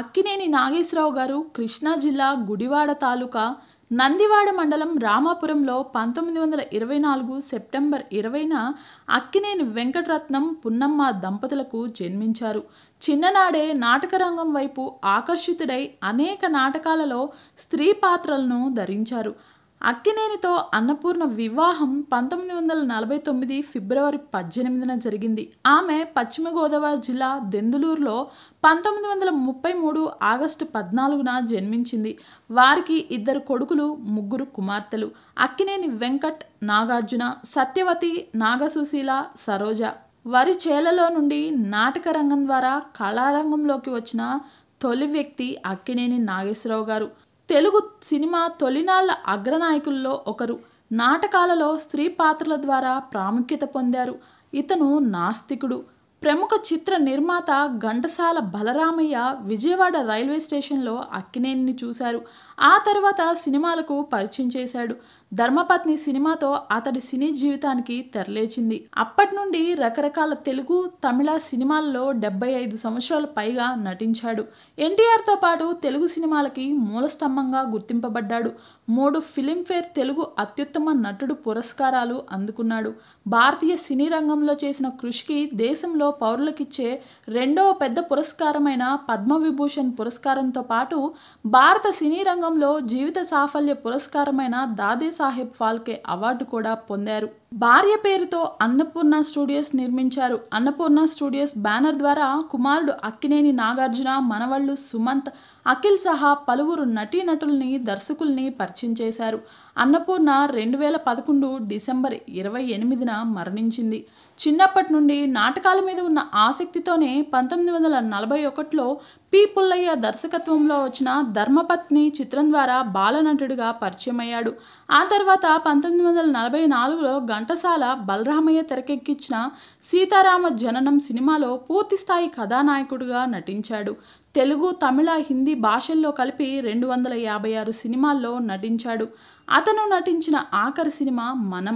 అక్కినేని నాగేశ్వరరావు గారు కృష్ణా జిల్లా గుడివాడ తాలూకా నందివాడ మండలం రామాపురంలో పంతొమ్మిది వందల ఇరవై నాలుగు సెప్టెంబర్ ఇరవైన అక్కినేని వెంకటరత్నం పున్నమ్మ దంపతులకు జన్మించారు చిన్ననాడే నాటకరంగం వైపు ఆకర్షితుడై అనేక నాటకాలలో స్త్రీ పాత్రలను ధరించారు అక్కినేనితో అన్నపూర్ణ వివాహం పంతొమ్మిది వందల నలభై తొమ్మిది ఫిబ్రవరి పద్దెనిమిదిన జరిగింది ఆమె పశ్చిమ గోదావరి జిల్లా దెందులూరులో పంతొమ్మిది వందల ముప్పై మూడు ఆగస్టు పద్నాలుగున జన్మించింది వారికి ఇద్దరు కొడుకులు ముగ్గురు కుమార్తెలు అక్కినేని వెంకట్ నాగార్జున సత్యవతి నాగసుశీల సరోజ వారి చేలలో నుండి నాటక రంగం ద్వారా కళారంగంలోకి వచ్చిన తొలి వ్యక్తి అక్కినేని నాగేశ్వరరావు గారు తెలుగు సినిమా తొలినాళ్ల అగ్రనాయకుల్లో ఒకరు నాటకాలలో స్త్రీ పాత్రల ద్వారా ప్రాముఖ్యత పొందారు ఇతను నాస్తికుడు ప్రముఖ చిత్ర నిర్మాత ఘంటసాల బలరామయ్య విజయవాడ రైల్వే స్టేషన్లో అక్కినేనిని చూశారు ఆ తర్వాత సినిమాలకు పరిచయం చేశాడు ధర్మపత్ని సినిమాతో అతడి సినీ జీవితానికి తెరలేచింది అప్పటి నుండి రకరకాల తెలుగు తమిళ సినిమాల్లో డెబ్బై ఐదు సంవత్సరాల పైగా నటించాడు ఎన్టీఆర్తో పాటు తెలుగు సినిమాలకి మూలస్తంభంగా గుర్తింపబడ్డాడు మూడు ఫిలింఫేర్ తెలుగు అత్యుత్తమ నటుడు పురస్కారాలు అందుకున్నాడు భారతీయ సినీ రంగంలో చేసిన కృషికి దేశంలో పౌరులకిచ్చే రెండవ పెద్ద పురస్కారమైన పద్మవిభూషణ్ పురస్కారంతో పాటు భారత సినీ రంగంలో జీవిత సాఫల్య పురస్కారమైన దాదేశ साहेब फाके अवारड़ पंदर భార్య పేరుతో అన్నపూర్ణ స్టూడియోస్ నిర్మించారు అన్నపూర్ణ స్టూడియోస్ బ్యానర్ ద్వారా కుమారుడు అక్కినేని నాగార్జున మనవళ్ళు సుమంత్ అఖిల్ సహా పలువురు నటీనటుల్ని దర్శకుల్ని పరిచయం చేశారు అన్నపూర్ణ రెండు వేల పదకొండు డిసెంబర్ ఇరవై ఎనిమిదిన మరణించింది చిన్నప్పటి నుండి నాటకాల మీద ఉన్న ఆసక్తితోనే పంతొమ్మిది వందల నలభై ఒకటిలో పి పుల్లయ్య దర్శకత్వంలో వచ్చిన ధర్మపత్ని చిత్రం ద్వారా బాలనటుడిగా పరిచయం అయ్యాడు ఆ తర్వాత పంతొమ్మిది వందల నలభై నాలుగులో ఘంటసాల బలరామయ్య తెరకెక్కించిన సీతారామ జననం సినిమాలో పూర్తిస్థాయి కథానాయకుడిగా నటించాడు తెలుగు తమిళ హిందీ భాషల్లో కలిపి రెండు వందల యాభై ఆరు సినిమాల్లో నటించాడు అతను నటించిన ఆఖరి సినిమా మనం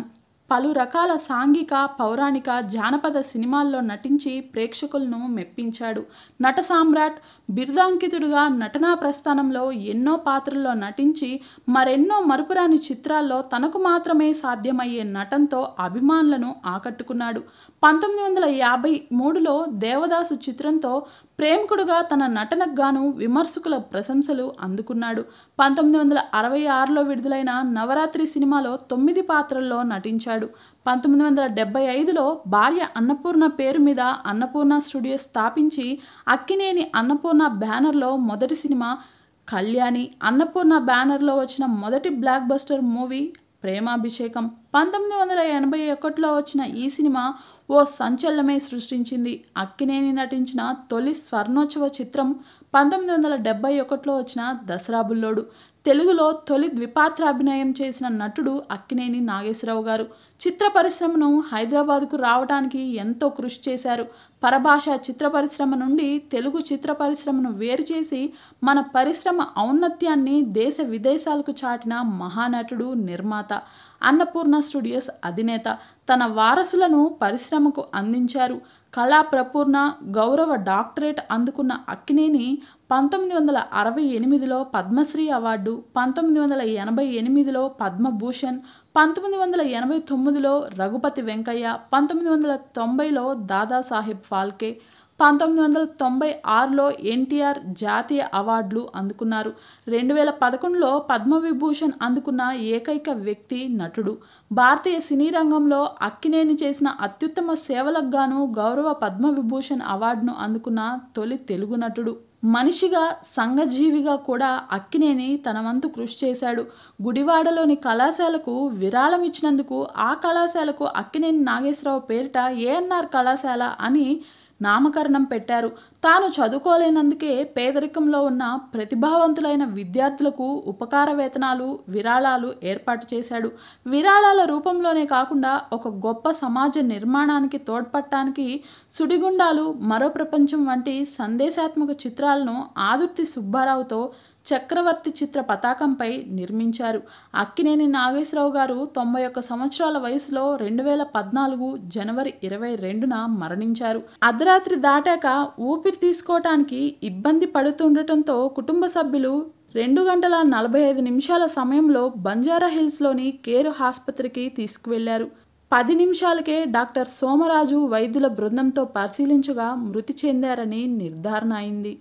పలు రకాల సాంఘిక పౌరాణిక జానపద సినిమాల్లో నటించి ప్రేక్షకులను మెప్పించాడు నట సామ్రాట్ బిరుదాంకితుడుగా నటనా ప్రస్థానంలో ఎన్నో పాత్రల్లో నటించి మరెన్నో మరుపురాని చిత్రాల్లో తనకు మాత్రమే సాధ్యమయ్యే నటంతో అభిమానులను ఆకట్టుకున్నాడు పంతొమ్మిది వందల యాభై మూడులో దేవదాసు చిత్రంతో ప్రేమికుడుగా తన నటనకు గాను విమర్శకుల ప్రశంసలు అందుకున్నాడు పంతొమ్మిది వందల అరవై ఆరులో విడుదలైన నవరాత్రి సినిమాలో తొమ్మిది పాత్రల్లో నటించాడు పంతొమ్మిది వందల డెబ్బై ఐదులో భార్య అన్నపూర్ణ పేరు మీద అన్నపూర్ణ స్టూడియోస్ స్థాపించి అక్కినేని అన్నపూర్ణ బ్యానర్లో మొదటి సినిమా కళ్యాణి అన్నపూర్ణ బ్యానర్లో వచ్చిన మొదటి బ్లాక్ బస్టర్ మూవీ ప్రేమాభిషేకం పంతొమ్మిది వందల ఎనభై ఒకటిలో వచ్చిన ఈ సినిమా ఓ సంచలనమే సృష్టించింది అక్కినేని నటించిన తొలి స్వర్ణోత్సవ చిత్రం పంతొమ్మిది వందల డెబ్బై ఒకటిలో వచ్చిన దసరా బుల్లోడు తెలుగులో తొలి ద్విపాత్ర అభినయం చేసిన నటుడు అక్కినేని నాగేశ్వరరావు గారు చిత్ర పరిశ్రమను హైదరాబాద్కు రావడానికి ఎంతో కృషి చేశారు పరభాష చిత్ర పరిశ్రమ నుండి తెలుగు చిత్ర పరిశ్రమను వేరు చేసి మన పరిశ్రమ ఔన్నత్యాన్ని దేశ విదేశాలకు చాటిన మహానటుడు నిర్మాత అన్నపూర్ణ స్టూడియోస్ అధినేత తన వారసులను పరిశ్రమకు అందించారు కళా ప్రపూర్ణ గౌరవ డాక్టరేట్ అందుకున్న అక్కినేని పంతొమ్మిది వందల అరవై ఎనిమిదిలో పద్మశ్రీ అవార్డు పంతొమ్మిది వందల ఎనభై ఎనిమిదిలో పద్మభూషణ్ పంతొమ్మిది వందల ఎనభై తొమ్మిదిలో రఘుపతి వెంకయ్య పంతొమ్మిది వందల తొంభైలో దాదాసాహెబ్ ఫాల్కే పంతొమ్మిది వందల తొంభై ఆరులో ఎన్టీఆర్ జాతీయ అవార్డులు అందుకున్నారు రెండు వేల పదకొండులో పద్మవిభూషణ్ అందుకున్న ఏకైక వ్యక్తి నటుడు భారతీయ సినీ రంగంలో అక్కినేని చేసిన అత్యుత్తమ సేవలకు గాను గౌరవ పద్మవిభూషణ్ అవార్డును అందుకున్న తొలి తెలుగు నటుడు మనిషిగా సంఘజీవిగా కూడా అక్కినేని తన వంతు కృషి చేశాడు గుడివాడలోని కళాశాలకు విరాళం ఇచ్చినందుకు ఆ కళాశాలకు అక్కినేని నాగేశ్వరరావు పేరిట ఏఎన్ఆర్ కళాశాల అని నామకరణం పెట్టారు తాను చదువుకోలేనందుకే పేదరికంలో ఉన్న ప్రతిభావంతులైన విద్యార్థులకు ఉపకార వేతనాలు విరాళాలు ఏర్పాటు చేశాడు విరాళాల రూపంలోనే కాకుండా ఒక గొప్ప సమాజ నిర్మాణానికి తోడ్పట్టడానికి సుడిగుండాలు మరో ప్రపంచం వంటి సందేశాత్మక చిత్రాలను ఆదుర్తి సుబ్బారావుతో చక్రవర్తి చిత్ర పతాకంపై నిర్మించారు అక్కినేని నాగేశ్వరరావు గారు తొంభై ఒక్క సంవత్సరాల వయసులో రెండు వేల పద్నాలుగు జనవరి ఇరవై రెండున మరణించారు అర్ధరాత్రి దాటాక ఊపిరి తీసుకోవటానికి ఇబ్బంది పడుతుండటంతో కుటుంబ సభ్యులు రెండు గంటల నలభై ఐదు నిమిషాల సమయంలో బంజారా హిల్స్లోని కేర్ ఆసుపత్రికి తీసుకువెళ్లారు పది నిమిషాలకే డాక్టర్ సోమరాజు వైద్యుల బృందంతో పరిశీలించగా మృతి చెందారని నిర్ధారణ అయింది